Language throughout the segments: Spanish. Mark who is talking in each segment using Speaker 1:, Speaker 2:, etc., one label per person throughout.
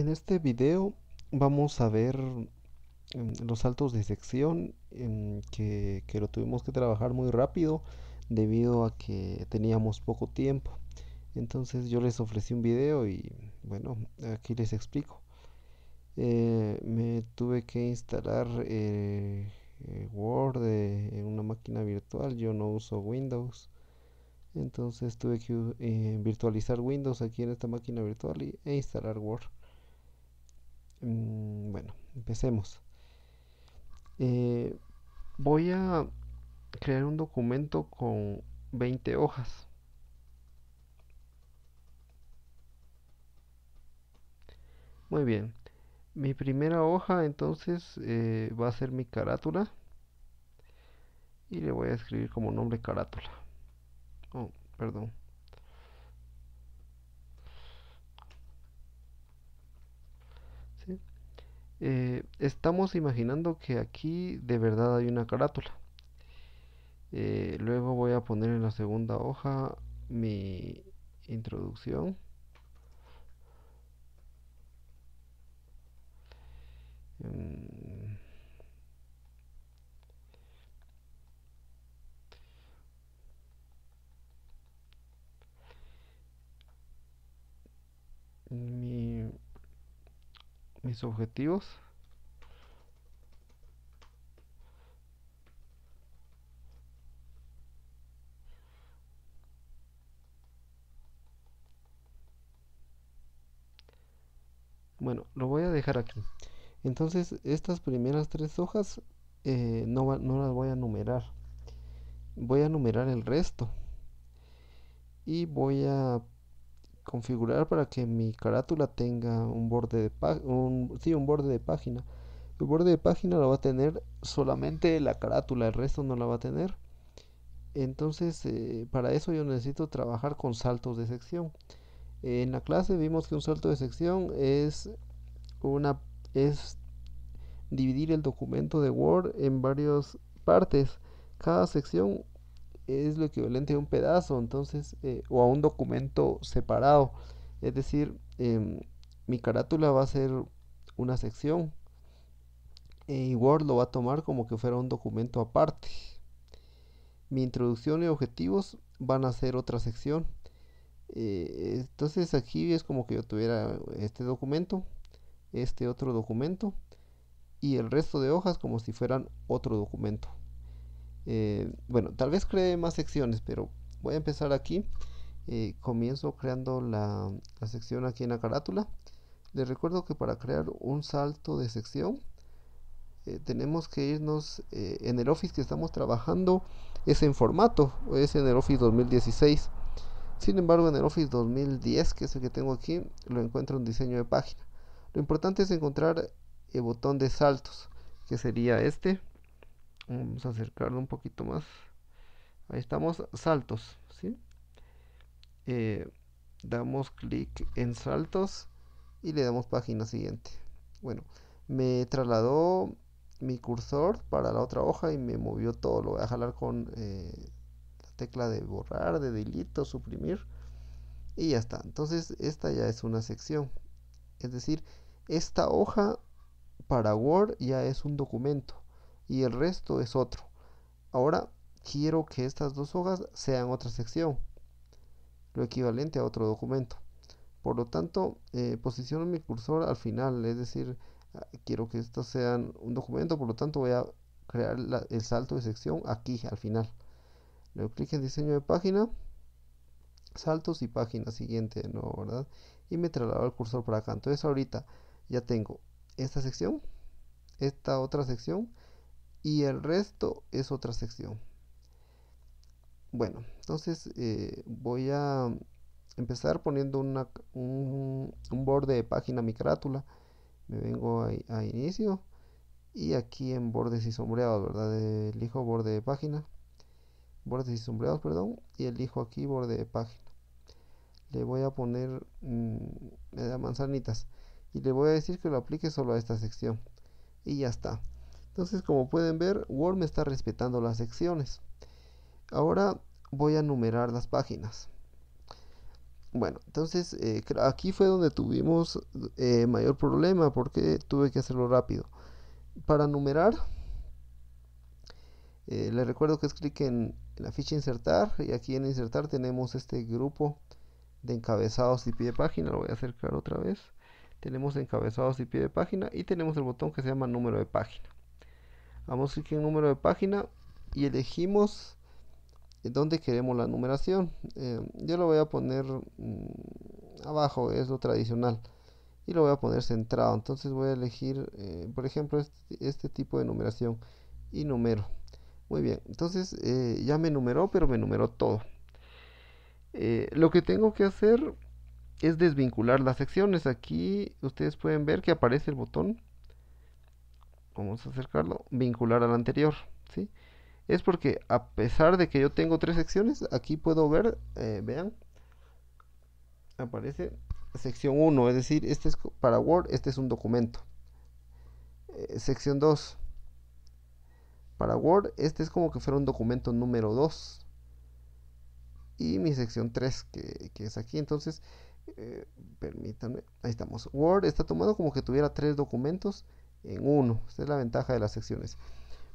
Speaker 1: En este video vamos a ver em, los saltos de sección em, que, que, lo tuvimos que trabajar muy rápido debido a que teníamos poco tiempo. Entonces yo les ofrecí un video y bueno, aquí les explico. Eh, me tuve que instalar eh, eh, Word en una máquina virtual, yo no uso Windows. Entonces tuve que virtualizar Windows aquí en esta máquina virtual e instalar Word. Mm, bueno, empecemos. Eh, voy a crear un documento con 20 hojas. Muy bien. Mi primera hoja entonces eh, va a ser mi carátula. Y le voy a escribir como nombre carátula. Oh, perdón. Eh, estamos imaginando que aquí de verdad hay una carátula. Eh, luego voy a poner en la segunda hoja mi introducción. Mm, mis objetivos. Bueno, lo voy a dejar aquí. Entonces, estas primeras tres hojas eh, no, no las voy a numerar. Voy a numerar el resto. Y voy a configurar para que mi carátula tenga un borde de un, un borde de página. El borde de página lo va a tener solamente la carátula, el resto no la va a tener. Entonces, eh, para eso yo necesito trabajar con saltos de sección. en la clase vimos que un salto de sección es una es dividir el documento de Word en varias partes. Cada sección es lo equivalente a un pedazo, entonces, eh, o a un documento separado. Es decir, em, mi carátula va a ser una sección y Word lo va a tomar como que fuera un documento aparte. Mi introducción y objetivos van a ser otra sección. Eh, entonces aquí es como que yo tuviera este documento, este otro documento y el resto de hojas como si fueran otro documento. Eh, bueno, tal vez cree más secciones, pero voy a empezar aquí. Eh, comienzo creando la, sección aquí en la carátula. Les recuerdo que para crear un salto de sección eh, tenemos que irnos en el Office que estamos trabajando. Es en formato, es en el Office 2016. Sin embargo, en el Office 2010, que es el que tengo aquí, lo encuentro en diseño de página. Lo importante es encontrar el botón de saltos, que sería este Vamos a acercarlo un poquito más. Ahí estamos, saltos, ¿sí? Eh, damos clic en saltos y le damos página siguiente. Bueno, me trasladó mi cursor para la otra hoja y me movió todo. Lo voy a jalar con eh, la tecla de borrar, de delito, suprimir y ya está. Entonces esta ya es una sección. Es decir, esta hoja para Word ya es un documento y el resto es otro. Ahora quiero que estas dos hojas sean otra sección, lo equivalente a otro documento. Por lo tanto, eh, posiciono mi cursor al final, es decir, ah, quiero que estas sean un documento, por lo tanto voy a crear el salto de sección aquí al final. Le doy clic en diseño de página, saltos y página siguiente, ¿no? ¿verdad? Y me traslado el cursor para acá. Entonces ahorita ya tengo esta sección, esta otra sección y el resto es otra sección. Bueno, entonces eh, voy a empezar poniendo un, borde de página mi carátula. Me vengo a, a inicio y aquí en bordes y sombreados, ¿verdad? Elijo borde de página, bordes y sombreados, perdón, y elijo aquí borde de página. Le voy a poner mm, manzanitas y le voy a decir que lo aplique solo a esta sección y ya está. Entonces, como pueden ver, Word me está respetando las secciones. Ahora voy a numerar las páginas. Bueno, entonces eh, aquí fue donde tuvimos eh, mayor problema porque tuve que hacerlo rápido. Para numerar, eh, le les recuerdo que es clic en, en la ficha insertar y aquí en insertar tenemos este grupo de encabezados y pie de página. Lo voy a acercar otra vez. Tenemos encabezados y pie de página y tenemos el botón que se llama número de página. Vamos a clic en número de página y elegimos eh, donde queremos la numeración. Eh, yo lo voy a poner mm, abajo, es lo tradicional. Y lo voy a poner centrado. Entonces voy a elegir, eh, por ejemplo, este, este, tipo de numeración. Y número. Muy bien, entonces ya me numeró, pero me numeró todo. lo que tengo que hacer es desvincular las secciones. Aquí ustedes pueden ver que aparece el botón vamos a acercarlo, vincular al anterior, ¿sí? Es porque a pesar de que yo tengo tres secciones, aquí puedo ver, eh, vean, aparece sección 1, es decir, este es para Word, este es un documento. Eh, sección 2, para Word, este es como que fuera un documento número 2. Y mi sección 3, que, es aquí, entonces, eh, permítanme, ahí estamos. Word está tomado como que tuviera tres documentos en uno. Esta es la ventaja de las secciones.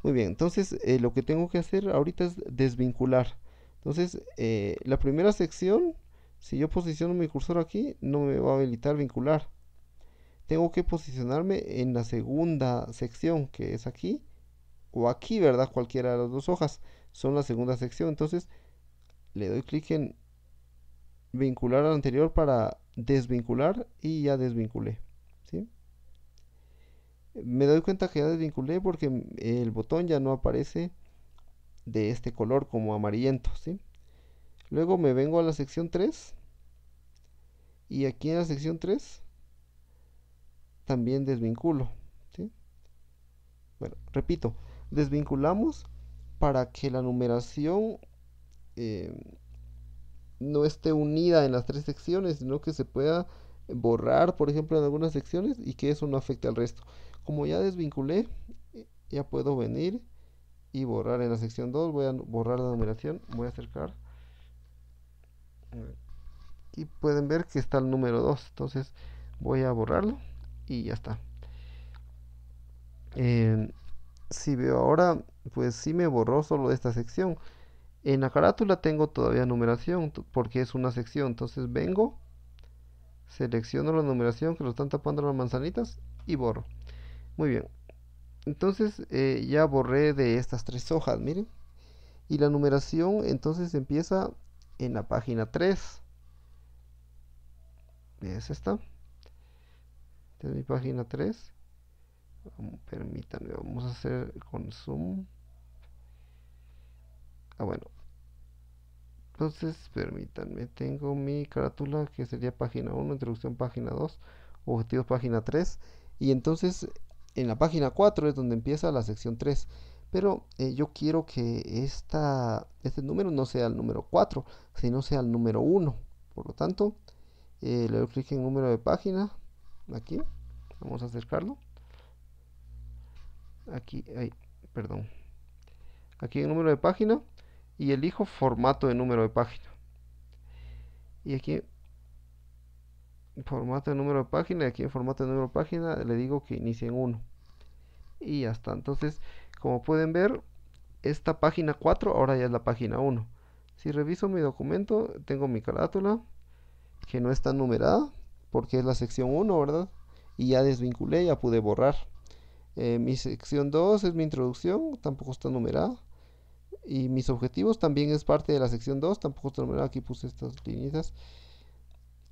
Speaker 1: Muy bien, entonces eh, lo que tengo que hacer ahorita es desvincular. Entonces, eh, la primera sección, si yo posiciono mi cursor aquí, no me va a habilitar vincular. Tengo que posicionarme en la segunda sección, que es aquí, o aquí, ¿verdad? Cualquiera de las dos hojas son la segunda sección. Entonces, le doy clic en vincular al anterior para desvincular y ya desvinculé me doy cuenta que ya desvinculé porque el botón ya no aparece de este color como amarillento luego me vengo a la sección 3 y aquí en la sección 3 también desvinculo bueno, repito desvinculamos para que la numeración eh, no esté unida en las tres secciones sino que se pueda borrar por ejemplo en algunas secciones y que eso no afecte al resto como ya desvinculé, ya puedo venir y borrar en la sección 2. Voy a borrar la numeración, voy a acercar. Y pueden ver que está el número 2. Entonces voy a borrarlo y ya está. si veo ahora, pues sí me borró solo esta sección. En la carátula tengo todavía numeración porque es una sección. Entonces vengo, selecciono la numeración que lo están tapando las manzanitas y borro. Muy bien. Entonces eh, ya borré de estas tres hojas, miren. Y la numeración entonces empieza en la página 3. Es esta. Esta es mi página 3. Permítanme, vamos a hacer con zoom. Ah, bueno. Entonces, permítanme, tengo mi carátula que sería página 1, introducción página 2, objetivos página 3. Y entonces en la página 4 es donde empieza la sección 3 pero eh, yo quiero que esta, este número no sea el número 4, sino sea el número 1. Por lo tanto, eh, le doy clic en número de página, aquí, vamos a acercarlo. Aquí, hay, perdón. Aquí en número de página y elijo formato de número de página. Y aquí, formato de número de página, y aquí en formato de número de página le digo que inicie en 1 y ya está. Entonces, como pueden ver, esta página 4 ahora ya es la página 1. Si reviso mi documento, tengo mi carátula, que no está numerada, porque es la sección 1, ¿verdad? Y ya desvinculé, ya pude borrar. Eh, mi sección 2 es mi introducción, tampoco está numerada. Y mis objetivos también es parte de la sección 2, tampoco está numerada, aquí puse estas líneas.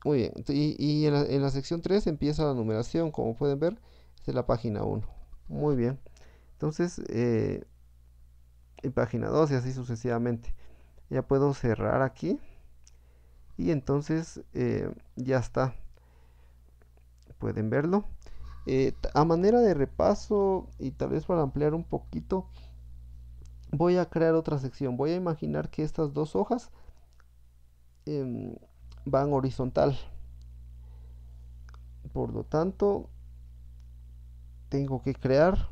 Speaker 1: Muy bien, y, en, la, en, la, sección 3 empieza la numeración, como pueden ver, es de la página 1. Muy bien. Entonces, en eh, página 2 y así sucesivamente. Ya puedo cerrar aquí. Y entonces eh, ya está. Pueden verlo. Eh, a manera de repaso y tal vez para ampliar un poquito, voy a crear otra sección. Voy a imaginar que estas dos hojas em, van horizontal. Por lo tanto, tengo que crear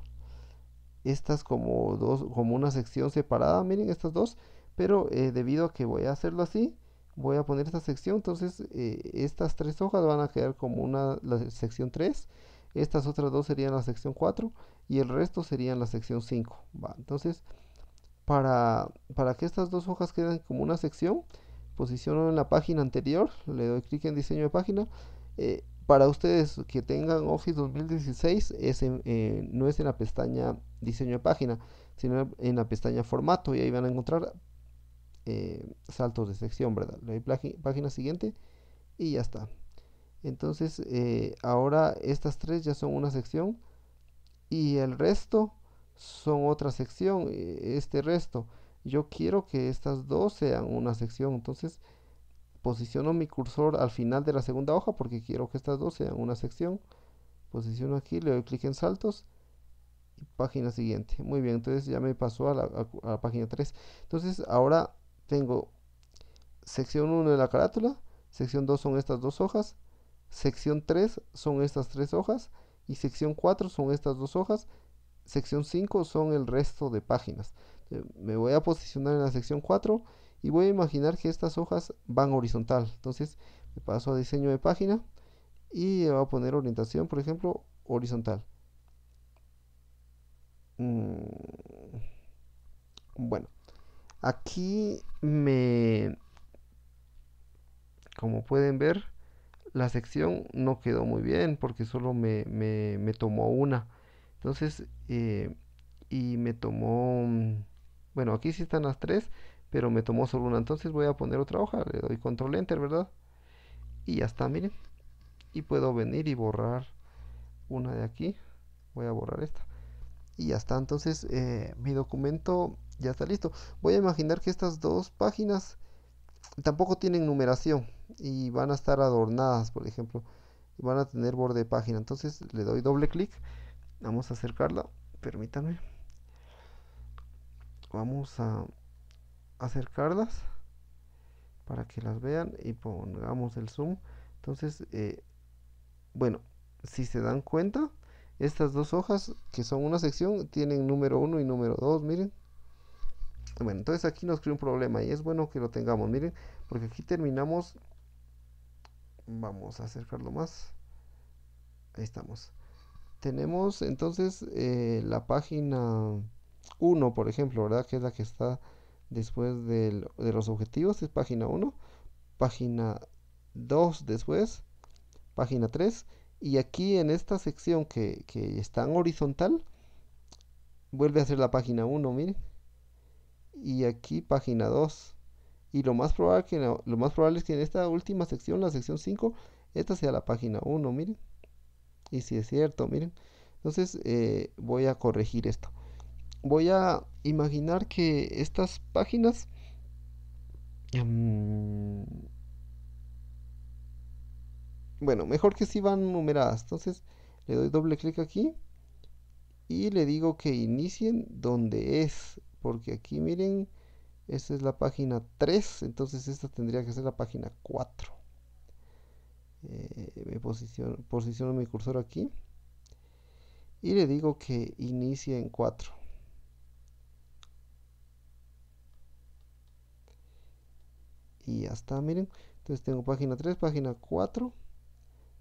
Speaker 1: estas como dos como una sección separada miren estas dos pero eh, debido a que voy a hacerlo así voy a poner esta sección entonces eh, estas tres hojas van a quedar como una la sección 3 estas otras dos serían la sección 4 y el resto serían la sección 5 entonces para, para que estas dos hojas queden como una sección posiciono en la página anterior le doy clic en diseño de página eh, para ustedes que tengan Office 2016 es eh, no es en la pestaña diseño de página, sino en la pestaña formato y ahí van a encontrar eh, saltos de sección, ¿verdad? Le página siguiente y ya está. Entonces eh, ahora estas tres ya son una sección y el resto son otra sección, este resto. Yo quiero que estas dos sean una sección, entonces posiciono mi cursor al final de la segunda hoja porque quiero que estas dos sean una sección posiciono aquí, le doy clic en saltos y página siguiente muy bien, entonces ya me pasó a la, a página 3 entonces ahora tengo sección 1 de la carátula sección 2 son estas dos hojas sección 3 son estas tres hojas y sección 4 son estas dos hojas sección 5 son el resto de páginas eh, me voy a posicionar en la sección 4 y voy a imaginar que estas hojas van horizontal. Entonces me paso a diseño de página y le voy a poner orientación, por ejemplo, horizontal. Mm, bueno, aquí me... Como pueden ver, la sección no quedó muy bien porque solo me, tomó una. Entonces, eh, y me tomó... Mm, bueno, aquí sí están las tres pero me tomó solo una, entonces voy a poner otra hoja, le doy control enter, ¿verdad? Y ya está, miren. Y puedo venir y borrar una de aquí, voy a borrar esta. Y ya está, entonces eh, mi documento ya está listo. Voy a imaginar que estas dos páginas tampoco tienen numeración y van a estar adornadas, por ejemplo. Van a tener borde de página, entonces le doy doble clic. Vamos a acercarla, permítanme. Vamos a acercarlas para que las vean y pongamos el zoom entonces eh, bueno si se dan cuenta estas dos hojas que son una sección tienen número 1 y número 2 miren bueno entonces aquí nos creó un problema y es bueno que lo tengamos miren porque aquí terminamos vamos a acercarlo más ahí estamos tenemos entonces eh, la página 1 por ejemplo verdad que es la que está después de los objetivos, es página 1, página 2 después, página 3, y aquí en esta sección que, está en horizontal, vuelve a ser la página 1, miren, y aquí página 2, y lo más, probable que, lo más probable es que en esta última sección, la sección 5, esta sea la página 1, miren, y si es cierto, miren, entonces eh, voy a corregir esto voy a imaginar que estas páginas em, bueno mejor que si van numeradas entonces le doy doble clic aquí y le digo que inicien donde es porque aquí miren esta es la página 3 entonces esta tendría que ser la página 4 eh, me posiciono, posiciono mi cursor aquí y le digo que inicie en 4 y ya está, miren. Entonces tengo página 3, página 4,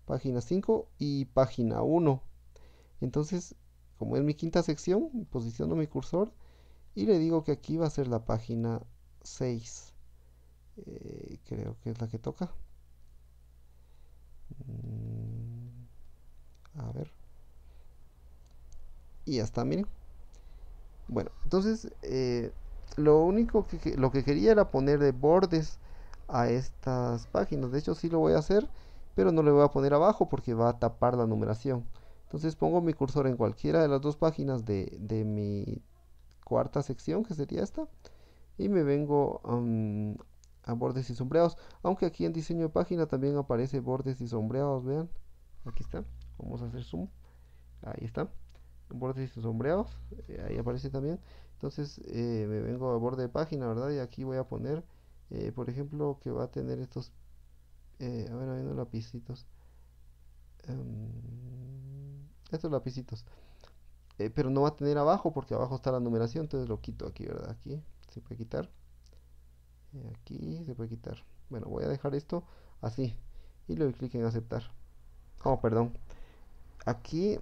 Speaker 1: página 5 y página 1. Entonces, como es mi quinta sección, posiciono mi cursor y le digo que aquí va a ser la página 6. Eh, creo que es la que toca. Mm, a ver. Y ya está, miren. Bueno, entonces eh, lo único que, lo que quería era poner de bordes a estas páginas. De hecho, sí lo voy a hacer, pero no le voy a poner abajo porque va a tapar la numeración. Entonces pongo mi cursor en cualquiera de las dos páginas de, mi cuarta sección, que sería esta, y me vengo a bordes y sombreados. Aunque aquí en diseño de página también aparece bordes y sombreados, vean. Aquí está. Vamos a hacer zoom. Ahí está. Bordes y sombreados. Eh, ahí aparece también. Entonces eh, me vengo a borde de página, ¿verdad? Y aquí voy a poner eh, por ejemplo que va a tener estos eh, a ver unos lapicitos em, estos lapicitos eh, pero no va a tener abajo porque abajo está la numeración entonces lo quito aquí verdad aquí se puede quitar aquí se puede quitar bueno voy a dejar esto así y le doy clic en aceptar oh perdón aquí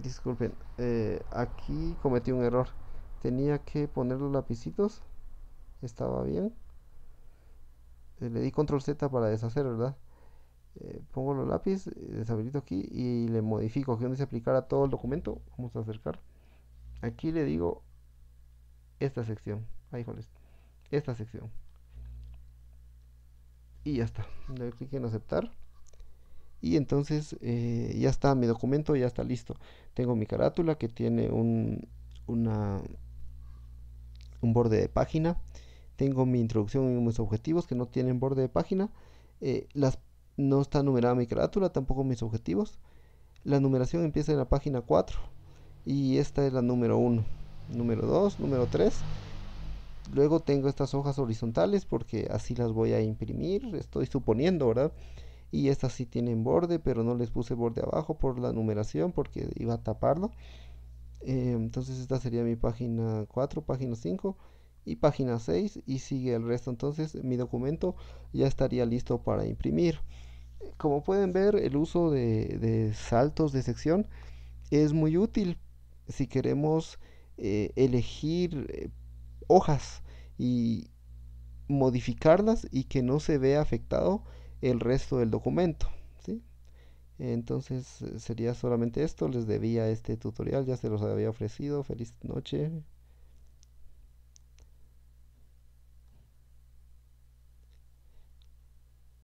Speaker 1: disculpen aquí cometí un error tenía que poner los lapicitos estaba bien le di control Z para deshacer, ¿verdad? Eh, pongo los lápices, eh, deshabilito aquí y le modifico aquí donde se a todo el documento. Vamos a acercar. Aquí le digo esta sección. Ahí, joles. Esta sección. Y ya está. Le doy clic en aceptar. Y entonces eh, ya está mi documento, ya está listo. Tengo mi carátula que tiene un, una, un borde de página tengo mi introducción y mis objetivos que no tienen borde de página, eh, las, no está numerada mi carátula, tampoco mis objetivos. La numeración empieza en la página 4 y esta es la número 1, número 2, número 3. Luego tengo estas hojas horizontales porque así las voy a imprimir, estoy suponiendo, ¿verdad? Y estas sí tienen borde, pero no les puse borde abajo por la numeración porque iba a taparlo. Eh, entonces esta sería mi página 4, página 5 y página 6 y sigue el resto. Entonces mi documento ya estaría listo para imprimir. Como pueden ver, el uso de, saltos de sección es muy útil si queremos eh, elegir eh, hojas y modificarlas y que no se vea afectado el resto del documento. Entonces eh, sería solamente esto. Les debía este tutorial, ya se los había ofrecido. Feliz noche.